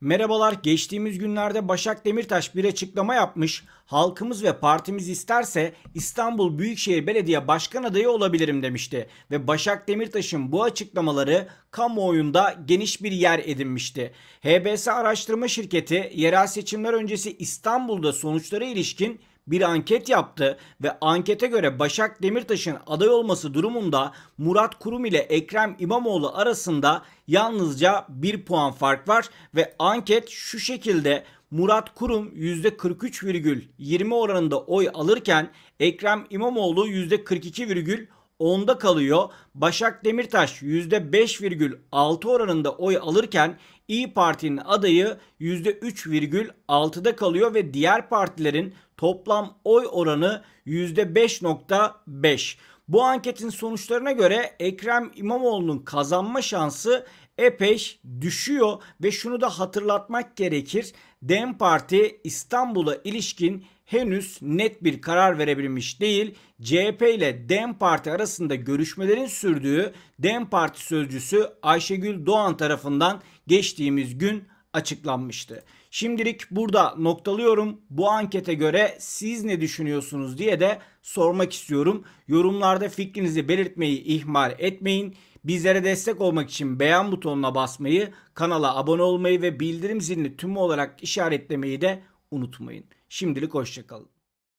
Merhabalar. Geçtiğimiz günlerde Başak Demirtaş bir açıklama yapmış. Halkımız ve partimiz isterse İstanbul Büyükşehir Belediye Başkan adayı olabilirim demişti ve Başak Demirtaş'ın bu açıklamaları kamuoyunda geniş bir yer edinmişti. HBS araştırma şirketi yerel seçimler öncesi İstanbul'da sonuçlara ilişkin bir anket yaptı ve ankete göre Başak Demirtaş'ın aday olması durumunda Murat Kurum ile Ekrem İmamoğlu arasında yalnızca bir puan fark var ve anket şu şekilde Murat Kurum %43,20 oranında oy alırken Ekrem İmamoğlu %42,10 10'da kalıyor. Başak Demirtaş %5,6 oranında oy alırken İyi Parti'nin adayı %3,6'da kalıyor ve diğer partilerin toplam oy oranı %5.5. Bu anketin sonuçlarına göre Ekrem İmamoğlu'nun kazanma şansı epey düşüyor ve şunu da hatırlatmak gerekir. DEM Parti İstanbul'a ilişkin henüz net bir karar verebilmiş değil. CHP ile DEM Parti arasında görüşmelerin sürdüğü DEM Parti sözcüsü Ayşegül Doğan tarafından geçtiğimiz gün açıklanmıştı. Şimdilik burada noktalıyorum. Bu ankete göre siz ne düşünüyorsunuz diye de sormak istiyorum. Yorumlarda fikrinizi belirtmeyi ihmal etmeyin. Bizlere destek olmak için beğen butonuna basmayı, kanala abone olmayı ve bildirim zilini tüm olarak işaretlemeyi de unutmayın. Şimdilik hoşçakalın.